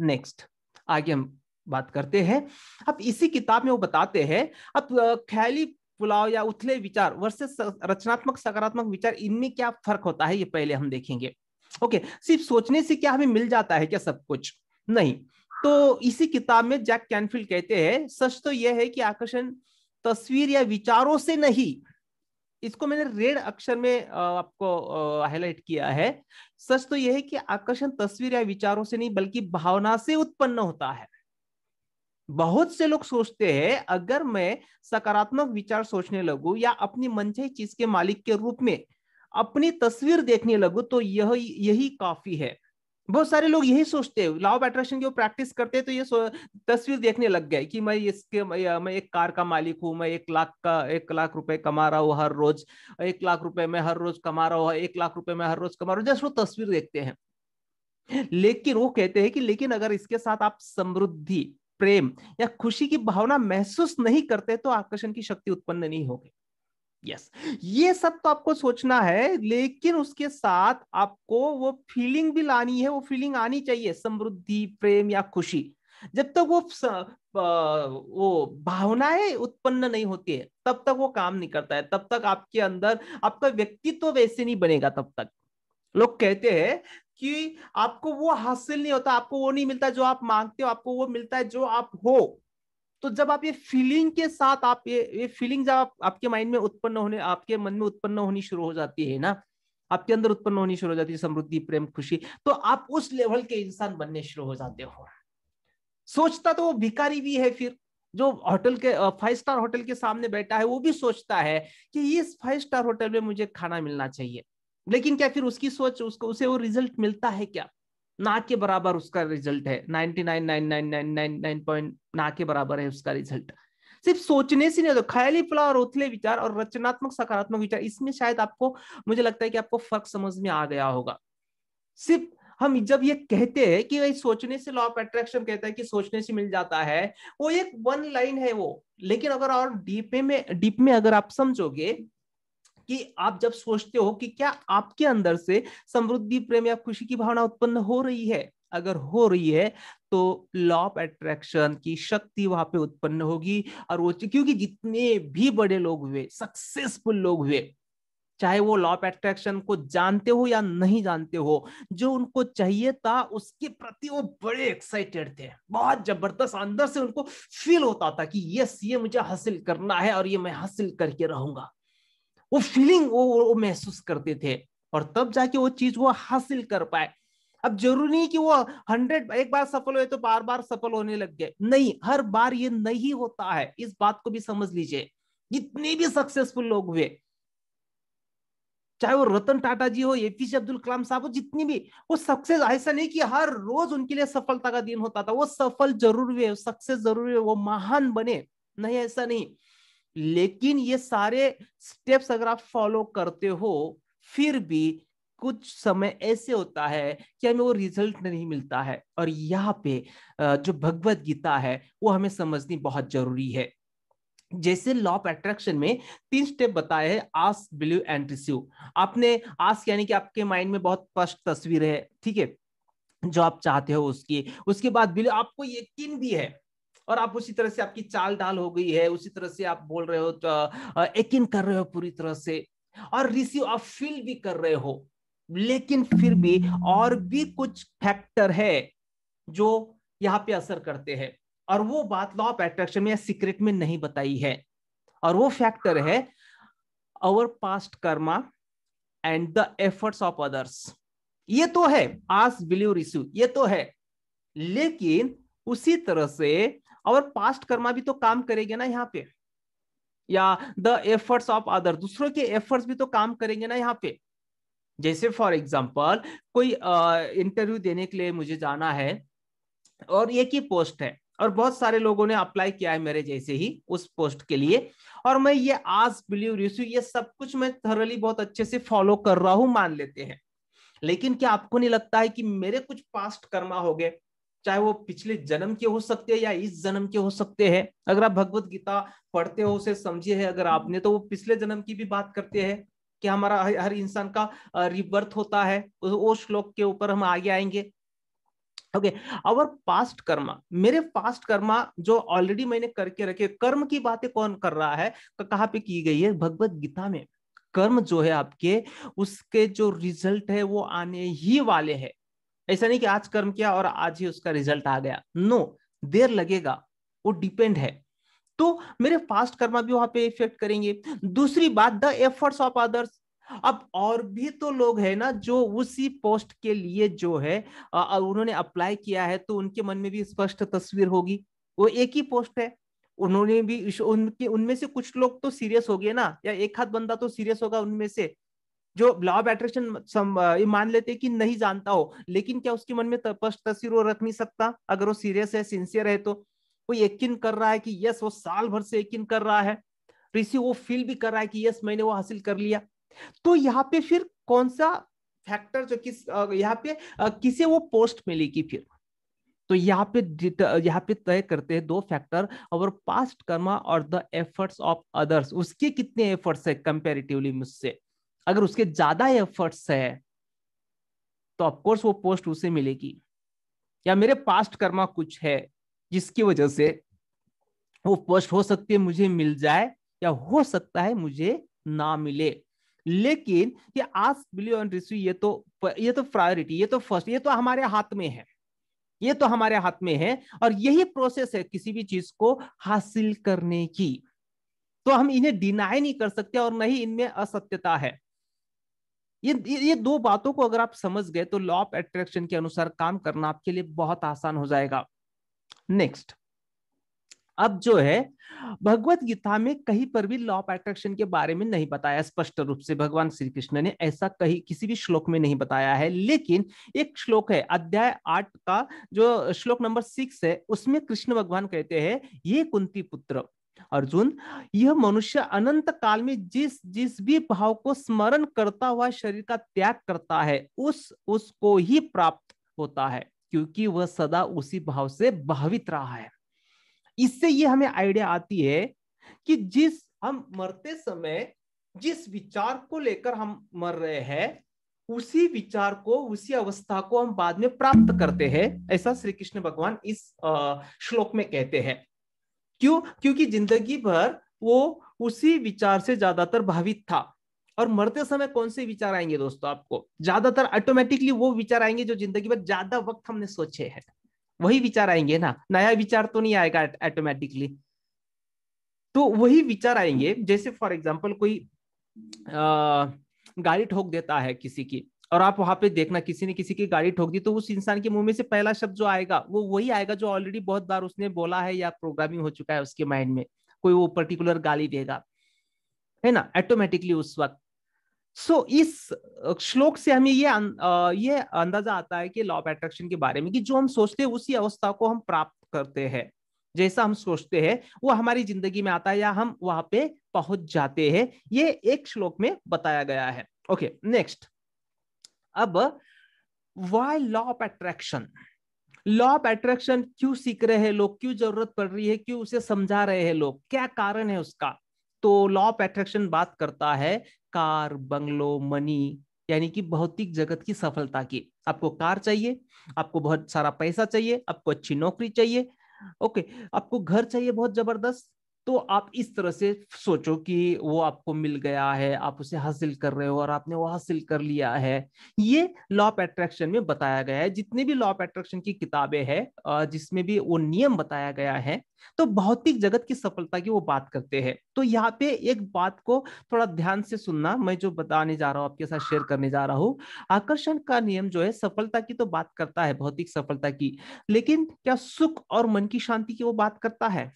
नेक्स्ट आगे हम बात करते हैं अब इसी किताब में वो बताते हैं अब ख्याली पुलाव या उथले विचार वर्सेस रचनात्मक सकारात्मक विचार इनमें क्या फर्क होता है ये पहले हम देखेंगे ओके सिर्फ सोचने से क्या हमें मिल जाता है क्या सब कुछ नहीं तो इसी किताब में जैक कैनफील्ड कहते हैं सच तो यह है कि आकर्षण तस्वीर या विचारों से नहीं इसको मैंने रेड अक्षर में आपको हाईलाइट किया है सच तो यह है कि आकर्षण तस्वीर या विचारों से नहीं बल्कि भावना से उत्पन्न होता है बहुत से लोग सोचते हैं अगर मैं सकारात्मक विचार सोचने लगू या अपनी मनचाही चीज के मालिक के रूप में अपनी तस्वीर देखने लगू तो यह यही काफी है बहुत सारे लोग यही सोचते हैं लॉ ऑफ अट्रैक्शन की प्रैक्टिस करते हैं तो ये तस्वीर देखने लग गए कि मैं इसके मैं, मैं एक कार का मालिक हूँ मैं एक लाख का एक लाख रुपए कमा रहा हूँ हर रोज एक लाख रुपए में हर रोज कमा रहा हूँ एक लाख रुपए में हर रोज कमा रहा हूँ जैसे वो तस्वीर देखते हैं लेकिन वो कहते हैं कि लेकिन अगर इसके साथ आप समृद्धि प्रेम या खुशी की भावना महसूस नहीं करते तो आकर्षण की शक्ति उत्पन्न नहीं होगी यस ये सब तो आपको सोचना है लेकिन उसके साथ आपको वो फीलिंग भी लानी है वो फीलिंग आनी चाहिए समृद्धि प्रेम या खुशी जब तक वो वो भावनाएं उत्पन्न नहीं होती है तब तक वो काम नहीं करता है तब तक आपके अंदर आपका व्यक्तित्व तो वैसे नहीं बनेगा तब तक लोग कहते हैं कि आपको वो हासिल नहीं होता आपको वो नहीं मिलता जो आप मांगते हो आपको वो मिलता है जो आप हो तो जब आप ये फीलिंग के साथ आप ये ये फीलिंग जब आप, आपके माइंड में उत्पन्न होने आपके मन में उत्पन्न होनी शुरू हो जाती है ना आपके अंदर उत्पन्न होनी शुरू हो जाती है समृद्धि प्रेम खुशी तो आप उस लेवल के इंसान बनने शुरू हो जाते हो सोचता तो वो भिकारी भी है फिर जो होटल के फाइव स्टार होटल के सामने बैठा है वो भी सोचता है कि इस फाइव स्टार होटल में मुझे खाना मिलना चाहिए लेकिन क्या फिर उसकी सोच उसको उसे वो रिजल्ट मिलता है क्या ना के बराबर उसका रिजल्ट है ninety nine nine nine nine nine nine point ना के बराबर है उसका रिजल्ट सिर्फ सोचने से नहीं तो ख्याली फला और उथले विचार और रचनात्मक सकारात्मक विचार इसमें शायद आपको मुझे लगता है कि आपको फर्क समझ में आ गया होगा सिर्फ हम जब ये कहते हैं कि भाई सोचने से लॉ ऑफ अट्रैक्शन कहता है कि सोचने से मिल जाता है वो एक वन लाइन है वो लेकिन अगर और डीप में डीप में अगर आप समझोगे कि आप जब सोचते हो कि क्या आपके अंदर से समृद्धि प्रेम या खुशी की भावना उत्पन्न हो रही है अगर हो रही है तो लॉ ऑफ अट्रैक्शन की शक्ति वहां पे उत्पन्न होगी और वो क्योंकि जितने भी बड़े लोग हुए सक्सेसफुल लोग हुए चाहे वो लॉ ऑफ एट्रैक्शन को जानते हो या नहीं जानते हो जो उनको चाहिए था उसके प्रति वो बड़े एक्साइटेड थे बहुत जबरदस्त अंदर से उनको फील होता था कि यस ये मुझे हासिल करना है और ये मैं हासिल करके रहूंगा वो फीलिंग वो वो महसूस करते थे और तब जाके वो चीज वो हासिल कर पाए अब जरूरी नहीं कि वो हंड्रेड एक बार सफल हुए तो बार बार सफल होने लग गए नहीं हर बार ये नहीं होता है इस बात को भी समझ लीजिए जितने भी सक्सेसफुल लोग हुए चाहे वो रतन टाटा जी हो एपीजे अब्दुल कलाम साहब हो जितनी भी वो सक्सेस ऐसा नहीं कि हर रोज उनके लिए सफलता का दिन होता था वो सफल जरूर हुए सक्सेस जरूर हुए वो महान बने नहीं ऐसा नहीं लेकिन ये सारे स्टेप्स अगर आप फॉलो करते हो फिर भी कुछ समय ऐसे होता है कि हमें वो रिजल्ट नहीं मिलता है और यहाँ पे जो भगवत गीता है वो हमें समझनी बहुत जरूरी है जैसे लॉ ऑफ अट्रैक्शन में तीन स्टेप बताए हैं आस बिलीव एंड रिसीव आपने आस यानी कि आपके माइंड में बहुत स्पष्ट तस्वीर है ठीक है जो आप चाहते हो उसकी उसके बाद बिलीव आपको यकीन भी है और आप उसी तरह से आपकी चाल डाल हो गई है उसी तरह से आप बोल रहे हो तो यकीन कर रहे हो पूरी तरह से और रिसीव आप फील भी कर रहे हो लेकिन फिर भी और भी कुछ फैक्टर है जो यहाँ पे असर करते हैं और वो बात लॉ ऑफ एट्रैक्शन में या सीक्रेट में नहीं बताई है और वो फैक्टर है our past karma and the efforts of others ये तो है आस बिलीव रिसीव ये तो है लेकिन उसी तरह से और पास्ट कर्मा भी तो काम करेंगे ना यहाँ पे या द एफर्ट्स ऑफ अदर दूसरों के एफर्ट्स भी तो काम करेंगे ना यहाँ पे जैसे फॉर एग्जाम्पल कोई इंटरव्यू देने के लिए मुझे जाना है और एक ही पोस्ट है और बहुत सारे लोगों ने अप्लाई किया है मेरे जैसे ही उस पोस्ट के लिए और मैं ये आज बिलीव रिस्यू ये सब कुछ मैं थरली बहुत अच्छे से फॉलो कर रहा हूं मान लेते हैं लेकिन क्या आपको नहीं लगता है कि मेरे कुछ पास्ट कर्मा हो गए चाहे वो पिछले जन्म के हो सकते हैं या इस जन्म के हो सकते हैं अगर आप भगवत गीता पढ़ते हो उसे समझे है अगर आपने तो वो पिछले जन्म की भी बात करते हैं कि हमारा हर इंसान का रिबर्थ होता है वो श्लोक के ऊपर हम आगे आएंगे ओके अवर पास्ट कर्मा मेरे पास्ट कर्मा जो ऑलरेडी मैंने करके रखे कर्म की बातें कौन कर रहा है कहाँ पे की गई है भगवत गीता में कर्म जो है आपके उसके जो रिजल्ट है वो आने ही वाले हैं ऐसा नहीं कि आज कर्म किया और आज ही उसका रिजल्ट आ गया नो no, देर लगेगा वो डिपेंड है तो मेरे फास्ट कर्मा भी वहां पे इफेक्ट करेंगे दूसरी बात द एफर्ट्स ऑफ अदर्स अब और भी तो लोग है ना जो उसी पोस्ट के लिए जो है आ, उन्होंने अप्लाई किया है तो उनके मन में भी स्पष्ट तस्वीर होगी वो एक ही पोस्ट है उन्होंने भी उनके उनमें से कुछ लोग तो सीरियस हो गए ना या एक हाथ बंदा तो सीरियस होगा उनमें से जो लॉ ऑफ एट्रैक्शन मान लेते कि नहीं जानता हो लेकिन क्या उसके मन में स्पष्ट तस्वीर वो रख नहीं सकता अगर वो सीरियस है सिंसियर है तो वो यकीन कर रहा है कि यस वो साल भर से यकीन कर रहा है ऋषि वो फील भी कर रहा है कि यस मैंने वो हासिल कर लिया तो यहाँ पे फिर कौन सा फैक्टर जो किस यहाँ पे किसे वो पोस्ट मिलेगी फिर तो यहाँ पे यहाँ पे तय करते हैं दो फैक्टर और पास्ट कर्मा और द एफर्ट्स ऑफ अदर्स उसके कितने एफर्ट्स है कंपेरेटिवली मुझसे अगर उसके ज्यादा एफर्ट्स है तो ऑफकोर्स वो पोस्ट उसे मिलेगी या मेरे पास्ट कर्मा कुछ है जिसकी वजह से वो पोस्ट हो सकती है मुझे मिल जाए या हो सकता है मुझे ना मिले लेकिन ये आज बिलीव एंड रिसीव ये तो ये तो प्रायोरिटी ये तो फर्स्ट ये तो हमारे हाथ में है ये तो हमारे हाथ में है और यही प्रोसेस है किसी भी चीज को हासिल करने की तो हम इन्हें डिनाई नहीं कर सकते और नहीं इनमें असत्यता है ये ये दो बातों को अगर आप समझ गए तो लॉ ऑफ एट्रैक्शन के अनुसार काम करना आपके लिए बहुत आसान हो जाएगा नेक्स्ट अब जो है भगवत गीता में कहीं पर भी लॉ ऑफ अट्रैक्शन के बारे में नहीं बताया स्पष्ट रूप से भगवान श्री कृष्ण ने ऐसा कहीं किसी भी श्लोक में नहीं बताया है लेकिन एक श्लोक है अध्याय आठ का जो श्लोक नंबर सिक्स है उसमें कृष्ण भगवान कहते हैं ये कुंती पुत्र अर्जुन यह मनुष्य अनंत काल में जिस जिस भी भाव को स्मरण करता हुआ शरीर का त्याग करता है उस उसको ही प्राप्त होता है क्योंकि वह सदा उसी भाव से भावित रहा है इससे ये हमें आइडिया आती है कि जिस हम मरते समय जिस विचार को लेकर हम मर रहे हैं उसी विचार को उसी अवस्था को हम बाद में प्राप्त करते हैं ऐसा श्री कृष्ण भगवान इस श्लोक में कहते हैं क्यों क्योंकि जिंदगी भर वो उसी विचार से ज्यादातर भावित था और मरते समय कौन से विचार आएंगे दोस्तों आपको ज्यादातर ऑटोमेटिकली वो विचार आएंगे जो जिंदगी भर ज्यादा वक्त हमने सोचे हैं वही विचार आएंगे ना नया विचार तो नहीं आएगा ऑटोमेटिकली तो वही विचार आएंगे जैसे फॉर एग्जाम्पल कोई अः गाड़ी ठोक देता है किसी की और आप वहां पे देखना किसी ने किसी की गाड़ी ठोक दी तो उस इंसान के मुंह में से पहला शब्द जो आएगा वो वही आएगा जो ऑलरेडी बहुत बार उसने बोला है या प्रोग्रामिंग हो चुका है उसके माइंड में कोई वो पर्टिकुलर गाली देगा है ना ऑटोमेटिकली उस वक्त सो so, इस श्लोक से हमें ये अं, ये अंदाजा आता है कि लॉ ऑफ अट्रैक्शन के बारे में कि जो हम सोचते हैं उसी अवस्था को हम प्राप्त करते हैं जैसा हम सोचते हैं वो हमारी जिंदगी में आता है या हम वहां पे पहुंच जाते हैं ये एक श्लोक में बताया गया है ओके okay, नेक्स्ट अब why law of attraction law of attraction क्यों सीख रहे हैं लोग क्यों जरूरत पड़ रही है क्यों उसे समझा रहे हैं लोग क्या कारण है उसका तो लॉ ऑफ अट्रैक्शन बात करता है कार बंगलो मनी यानी कि भौतिक जगत की सफलता की आपको कार चाहिए आपको बहुत सारा पैसा चाहिए आपको अच्छी नौकरी चाहिए ओके आपको घर चाहिए बहुत जबरदस्त तो आप इस तरह से सोचो कि वो आपको मिल गया है आप उसे हासिल कर रहे हो और आपने वो हासिल कर लिया है ये लॉ ऑफ अट्रैक्शन में बताया गया है जितने भी लॉ ऑफ अट्रैक्शन की किताबें हैं जिसमें भी वो नियम बताया गया है तो भौतिक जगत की सफलता की वो बात करते हैं तो यहाँ पे एक बात को थोड़ा ध्यान से सुनना मैं जो बताने जा रहा हूँ आपके साथ शेयर करने जा रहा हूँ आकर्षण का नियम जो है सफलता की तो बात करता है भौतिक सफलता की लेकिन क्या सुख और मन की शांति की वो बात करता है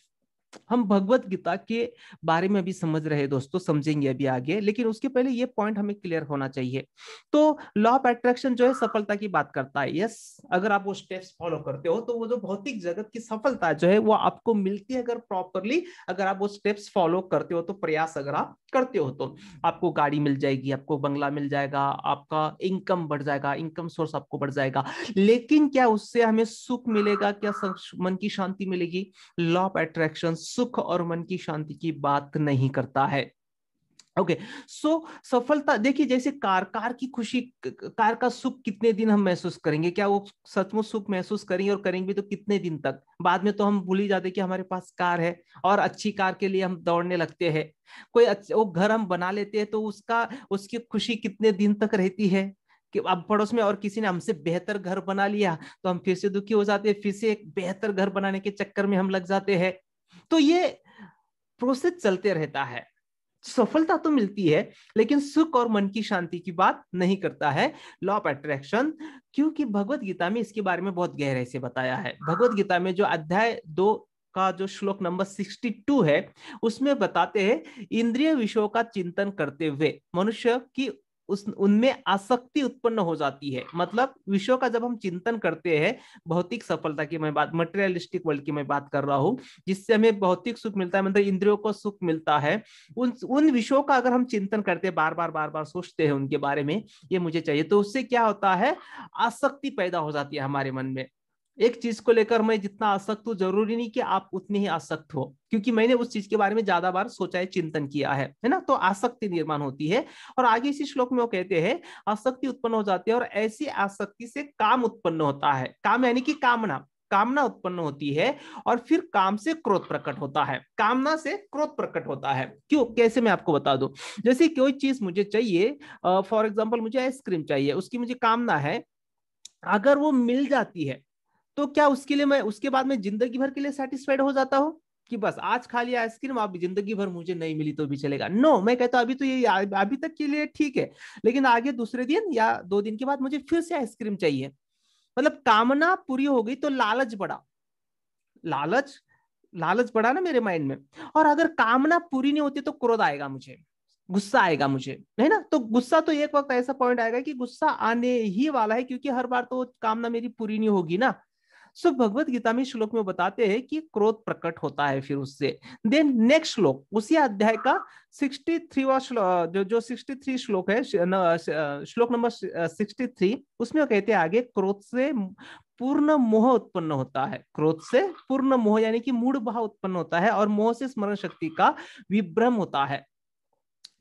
हम भगवत गीता के बारे में अभी समझ रहे दोस्तों समझेंगे अभी आगे लेकिन उसके पहले ये पॉइंट हमें क्लियर होना चाहिए तो लॉ ऑफ अट्रैक्शन जो है सफलता की बात करता है यस अगर आप वो स्टेप्स फॉलो करते हो तो वो जो भौतिक जगत की सफलता जो है वो आपको मिलती है अगर प्रॉपरली अगर आप वो स्टेप्स फॉलो करते हो तो प्रयास अगर आप करते हो तो आपको गाड़ी मिल जाएगी आपको बंगला मिल जाएगा आपका इनकम बढ़ जाएगा इनकम सोर्स आपको बढ़ जाएगा लेकिन क्या उससे हमें सुख मिलेगा क्या मन की शांति मिलेगी लॉ ऑफ अट्रैक्शन सुख और मन की शांति की बात नहीं करता है ओके okay. सो so, सफलता देखिए जैसे कार कार की खुशी कार का सुख कितने दिन हम महसूस करेंगे क्या वो सचमुच सुख महसूस करेंगे और करेंगे तो कितने दिन तक बाद में तो हम भूल ही जाते कि हमारे पास कार है और अच्छी कार के लिए हम दौड़ने लगते हैं कोई अच्छा वो घर हम बना लेते हैं तो उसका उसकी खुशी कितने दिन तक रहती है कि अब पड़ोस में और किसी ने हमसे बेहतर घर बना लिया तो हम फिर से दुखी हो जाते हैं फिर से एक बेहतर घर बनाने के चक्कर में हम लग जाते हैं तो ये प्रोसेस चलते रहता है सफलता तो मिलती है लेकिन सुख और मन की शांति की बात नहीं करता है लॉ ऑफ अट्रैक्शन क्योंकि भगवत गीता में इसके बारे में बहुत गहराई से बताया है हाँ। भगवत गीता में जो अध्याय दो का जो श्लोक नंबर 62 है उसमें बताते हैं इंद्रिय विषयों का चिंतन करते हुए मनुष्य की उस उनमें आसक्ति उत्पन्न हो जाती है मतलब विषयों का जब हम चिंतन करते हैं भौतिक सफलता की मैं बात मटेरियलिस्टिक वर्ल्ड की मैं बात कर रहा हूँ जिससे हमें भौतिक सुख मिलता है मतलब इंद्रियों को सुख मिलता है उन उन विषयों का अगर हम चिंतन करते हैं बार बार बार बार सोचते हैं उनके बारे में ये मुझे चाहिए तो उससे क्या होता है आसक्ति पैदा हो जाती है हमारे मन में एक चीज को लेकर मैं जितना आसक्त हूँ जरूरी नहीं कि आप उतने ही आसक्त हो क्योंकि मैंने उस चीज के बारे में ज्यादा बार सोचा है चिंतन किया है है ना तो आसक्ति निर्माण होती है और आगे इसी श्लोक में वो कहते हैं आसक्ति उत्पन्न हो जाती है और ऐसी आसक्ति से काम उत्पन्न होता है काम यानी कि कामना कामना उत्पन्न होती है और फिर काम से क्रोध प्रकट होता है कामना से क्रोध प्रकट होता है क्यों कैसे मैं आपको बता दू जैसे कोई चीज मुझे चाहिए फॉर एग्जाम्पल मुझे आइसक्रीम चाहिए उसकी मुझे कामना है अगर वो मिल जाती है तो क्या उसके लिए मैं उसके बाद में जिंदगी भर के लिए सेटिस्फाइड हो जाता हूँ कि बस आज खा लिया आइसक्रीम आप जिंदगी भर मुझे नहीं मिली तो भी चलेगा नो no, मैं कहता हूँ अभी तो ये अभी तक के लिए ठीक है लेकिन आगे दूसरे दिन या दो दिन के बाद मुझे फिर से आइसक्रीम चाहिए मतलब कामना पूरी हो गई तो लालच बढ़ा लालच लालच बढ़ा ना मेरे माइंड में और अगर कामना पूरी नहीं होती तो क्रोध आएगा मुझे गुस्सा आएगा मुझे है ना तो गुस्सा तो एक वक्त ऐसा पॉइंट आएगा कि गुस्सा आने ही वाला है क्योंकि हर बार तो कामना मेरी पूरी नहीं होगी ना सो भगवत गीता में श्लोक में बताते हैं कि क्रोध प्रकट होता है फिर उससे देन नेक्स्ट श्लोक उसी अध्याय का सिक्सटी थ्री जो जो सिक्सटी थ्री श्लोक है श्लोक नंबर सिक्सटी थ्री उसमें कहते हैं आगे क्रोध से पूर्ण मोह उत्पन्न होता है क्रोध से पूर्ण मोह यानी कि मूड भाव उत्पन्न होता है और मोह से स्मरण शक्ति का विभ्रम होता है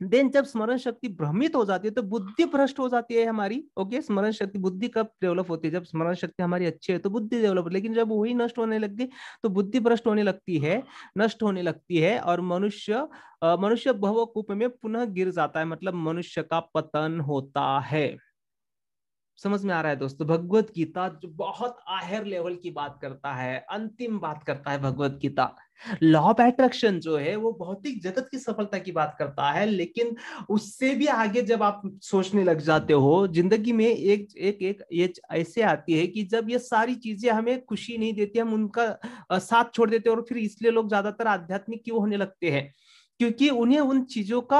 देन जब स्मरण शक्ति भ्रमित हो जाती है तो बुद्धि भ्रष्ट हो जाती है हमारी ओके स्मरण शक्ति बुद्धि कब डेवलप होती है जब स्मरण शक्ति हमारी अच्छी है तो बुद्धि डेवलप लेकिन जब वही नष्ट होने लग गई तो बुद्धि भ्रष्ट होने लगती है नष्ट होने लगती है और मनुष्य मनुष्य भव कूप में पुनः गिर जाता है मतलब मनुष्य का पतन होता है समझ में आ रहा है दोस्तों भगवत गीता जो बहुत आहिर लेवल की बात करता है अंतिम बात करता है Bhagavad Gita law of attraction जो है वो भौतिक जगत की सफलता की बात करता है लेकिन उससे भी आगे जब आप सोचने लग जाते हो जिंदगी में एक एक एक ये ऐसे आती है कि जब ये सारी चीजें हमें खुशी नहीं देती हम उनका साथ छोड़ देते और फिर इसलिए लोग ज्यादातर आध्यात्मिक क्यों होने लगते हैं क्योंकि उन्हें उन चीजों का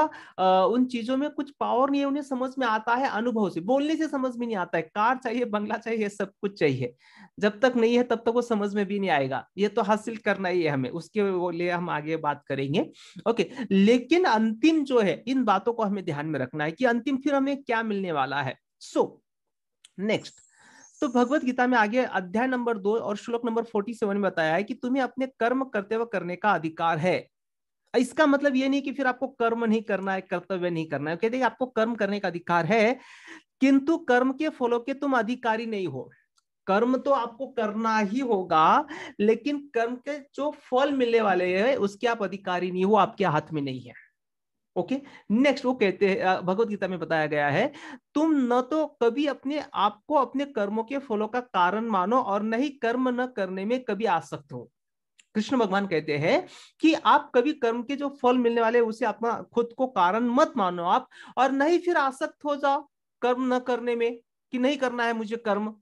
उन चीजों में कुछ पावर नहीं है उन्हें समझ में आता है अनुभव से बोलने से समझ में नहीं आता है कार चाहिए बंगला चाहिए सब कुछ चाहिए जब तक नहीं है तब तक वो समझ में भी नहीं आएगा ये तो हासिल करना ही है हमें उसके लिए हम आगे बात करेंगे ओके लेकिन अंतिम जो है इन बातों को हमें ध्यान में रखना है कि अंतिम फिर हमें क्या मिलने वाला है सो नेक्स्ट तो भगवत गीता में आगे अध्याय नंबर दो और श्लोक नंबर फोर्टी सेवन में बताया है कि तुम्हें अपने कर्म करते व करने का अधिकार है इसका मतलब ये नहीं कि फिर आपको कर्म नहीं करना है कर्तव्य नहीं करना है कहते हैं आपको कर्म करने का अधिकार है किंतु कर्म के फलों के तुम अधिकारी नहीं हो कर्म तो आपको करना ही होगा लेकिन कर्म के जो फल मिलने वाले हैं उसके आप अधिकारी नहीं हो आपके हाथ में नहीं है ओके नेक्स्ट वो कहते हैं भगवत गीता में बताया गया है तुम न तो कभी अपने आप को अपने कर्मों के फलों का कारण मानो और न ही कर्म न करने में कभी आसक्त हो कृष्ण भगवान कहते हैं कि आप कभी कर्म के जो फल मिलने वाले उसे अपना खुद को कारण मत मानो आप और नहीं फिर आसक्त हो जाओ कर्म न करने में कि नहीं करना है मुझे कर्म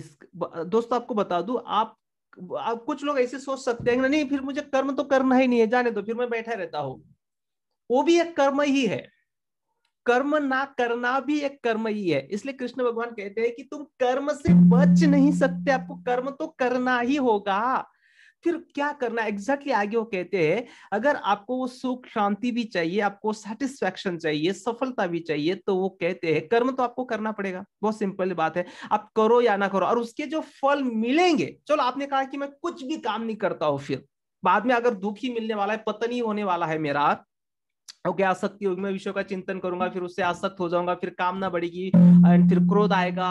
इस दोस्तों आपको बता दू आप आप कुछ लोग ऐसे सोच सकते हैं नहीं फिर मुझे कर्म तो करना ही नहीं है जाने दो फिर मैं बैठा रहता हूं वो भी एक कर्म ही है कर्म ना करना भी एक कर्म ही है इसलिए कृष्ण भगवान कहते हैं कि तुम कर्म से बच नहीं सकते आपको कर्म तो करना ही होगा फिर क्या करना एग्जैक्टली आगे वो कहते हैं अगर आपको वो सुख शांति भी चाहिए आपको सेटिस्फेक्शन चाहिए सफलता भी चाहिए तो वो कहते हैं कर्म तो आपको करना पड़ेगा बहुत सिंपल बात है आप करो या ना करो और उसके जो फल मिलेंगे चलो आपने कहा कि मैं कुछ भी काम नहीं करता हूं फिर बाद में अगर दुख ही मिलने वाला है पतन ही होने वाला है मेरा ओके आसक्ति होगी मैं विषय का चिंतन करूंगा फिर उससे आसक्त हो जाऊंगा फिर काम ना बढ़ेगी एंड फिर क्रोध आएगा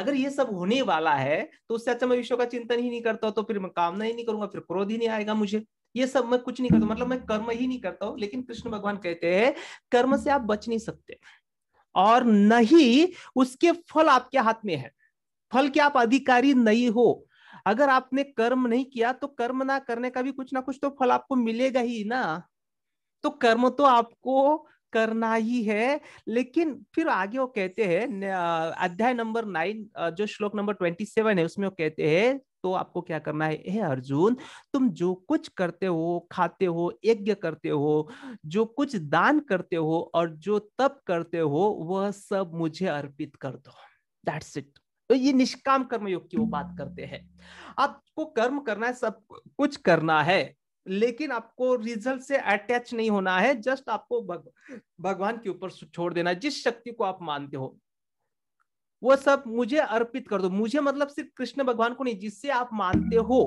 अगर ये सब होने वाला है तो उससे अच्छा मैं विश्व का चिंतन ही नहीं करता तो फिर मैं कामना ही नहीं करूंगा फिर क्रोध ही नहीं आएगा मुझे ये सब मैं कुछ नहीं करता मतलब मैं कर्म ही नहीं करता हूँ लेकिन कृष्ण भगवान कहते हैं कर्म से आप बच नहीं सकते और न ही उसके फल आपके हाथ में है फल के आप अधिकारी नहीं हो अगर आपने कर्म नहीं किया तो कर्म ना करने का भी कुछ ना कुछ तो फल आपको मिलेगा ही ना तो कर्म तो आपको करना ही है लेकिन फिर आगे वो कहते हैं अध्याय नंबर नाइन जो श्लोक नंबर ट्वेंटी सेवन है उसमें वो कहते हैं तो आपको क्या करना है हे अर्जुन तुम जो कुछ करते हो खाते हो यज्ञ करते हो जो कुछ दान करते हो और जो तप करते हो वह सब मुझे अर्पित कर दो दैट्स इट तो ये निष्काम कर्म योग की वो बात करते हैं आपको कर्म करना है सब कुछ करना है लेकिन आपको रिजल्ट से अटैच नहीं होना है जस्ट आपको भग, भगवान के ऊपर छोड़ देना जिस शक्ति को आप मानते हो वो सब मुझे अर्पित कर दो मुझे मतलब सिर्फ कृष्ण भगवान को नहीं जिससे आप मानते हो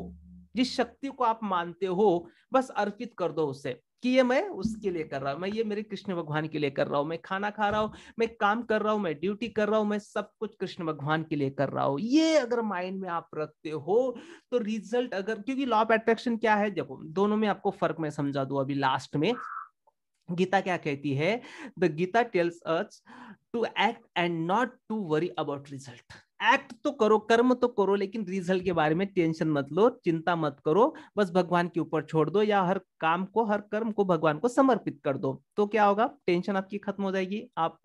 जिस शक्ति को आप मानते हो बस अर्पित कर दो उसे कि ये मैं उसके लिए कर रहा हूँ मैं ये मेरे कृष्ण भगवान के लिए कर रहा हूँ मैं खाना खा रहा हूँ मैं काम कर रहा हूँ मैं ड्यूटी कर रहा हूँ मैं सब कुछ कृष्ण भगवान के लिए कर रहा हूँ ये अगर माइंड में आप रखते हो तो रिजल्ट अगर क्योंकि लॉ ऑफ अट्रैक्शन क्या है देखो दोनों में आपको फर्क मैं समझा दू अभी लास्ट में गीता क्या कहती है the Gita tells earth to act and not to worry about result act तो करो कर्म तो करो लेकिन रिजल्ट के बारे में टेंशन मत लो चिंता मत करो बस भगवान के ऊपर छोड़ दो या हर काम को हर कर्म को भगवान को समर्पित कर दो तो क्या होगा टेंशन आपकी खत्म हो जाएगी आप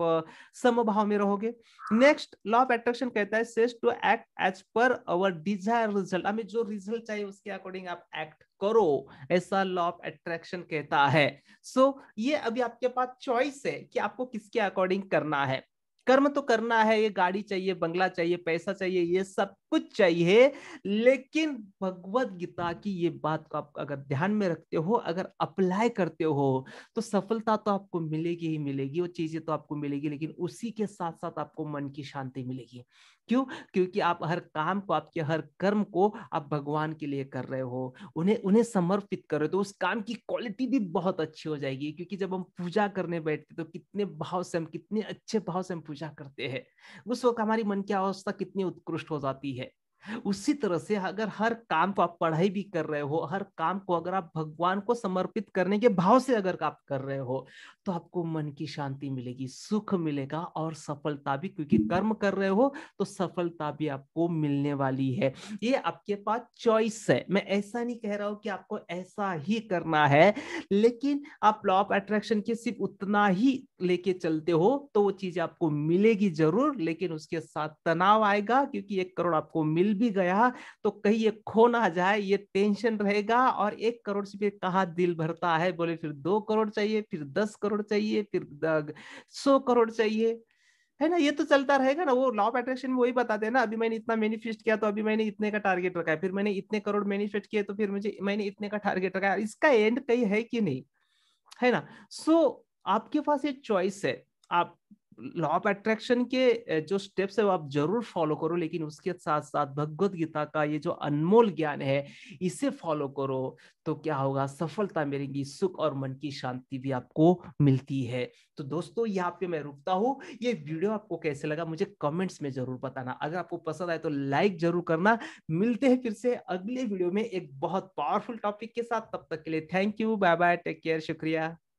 समभाव में रहोगे नेक्स्ट लॉ ऑफ एट्रैक्शन कहता है cess to act as per our Dzire result हमें जो रिजल्ट चाहिए उसके अकॉर्डिंग आप एक्ट करो ऐसा लॉ ऑफ एट्रैक्शन कहता है सो so, ये अभी आपके पास चॉइस है कि आपको किसके अकॉर्डिंग करना है कर्म तो करना है ये गाड़ी चाहिए बंगला चाहिए पैसा चाहिए ये सब कुछ चाहिए लेकिन भगवत गीता की ये बात को आप अगर ध्यान में रखते हो अगर अप्लाई करते हो तो सफलता तो आपको मिलेगी ही मिलेगी वो चीजें तो आपको मिलेगी लेकिन उसी के साथ साथ आपको मन की शांति मिलेगी क्यों क्योंकि आप हर काम को आपके हर कर्म को आप भगवान के लिए कर रहे हो उन्हें उन्हें समर्पित कर रहे हो तो उस काम की क्वालिटी भी बहुत अच्छी हो जाएगी क्योंकि जब हम पूजा करने बैठते तो कितने भाव से हम कितने अच्छे भाव से हम पूजा करते हैं उस वक्त हमारी मन की अवस्था कितनी उत्कृष्ट हो जाती है उसी तरह से अगर हर काम को आप पढ़ाई भी कर रहे हो हर काम को अगर आप भगवान को समर्पित करने के भाव से अगर आप कर रहे हो तो आपको मन की शांति मिलेगी सुख मिलेगा और सफलता भी क्योंकि कर्म कर रहे हो तो सफलता भी आपको मिलने वाली है ये आपके पास चॉइस है मैं ऐसा नहीं कह रहा हूं कि आपको ऐसा ही करना है लेकिन आप लॉ ऑफ अट्रैक्शन के सिर्फ उतना ही लेके चलते हो तो वो चीज आपको मिलेगी जरूर लेकिन उसके साथ तनाव आएगा क्योंकि एक करोड़ आपको मिल मिल भी गया तो कहीं ये खो ना जाए ये टेंशन रहेगा और एक करोड़ से फिर कहा दिल भरता है बोले फिर दो करोड़ चाहिए फिर दस करोड़ चाहिए फिर सौ करोड़ चाहिए है ना ये तो चलता रहेगा ना वो लॉ ऑफ अट्रैक्शन वही बताते हैं ना अभी मैंने इतना मैनिफेस्ट किया तो अभी मैंने इतने का टारगेट रखा है फिर मैंने इतने करोड़ मैनिफेस्ट किया तो फिर मुझे मैंने इतने का टारगेट रखा है इसका एंड कहीं है कि नहीं है ना सो so, आपके पास एक चॉइस है आप लॉ ऑफ अट्रैक्शन के जो स्टेप्स है वो आप जरूर फॉलो करो लेकिन उसके साथ साथ भगवत गीता का ये जो अनमोल ज्ञान है इसे फॉलो करो तो क्या होगा सफलता मिलेगी सुख और मन की शांति भी आपको मिलती है तो दोस्तों यहाँ पे मैं रुकता हूँ ये वीडियो आपको कैसे लगा मुझे कमेंट्स में जरूर बताना अगर आपको पसंद आए तो लाइक जरूर करना मिलते हैं फिर से अगले वीडियो में एक बहुत पावरफुल टॉपिक के साथ तब तक के लिए thank you bye bye take care शुक्रिया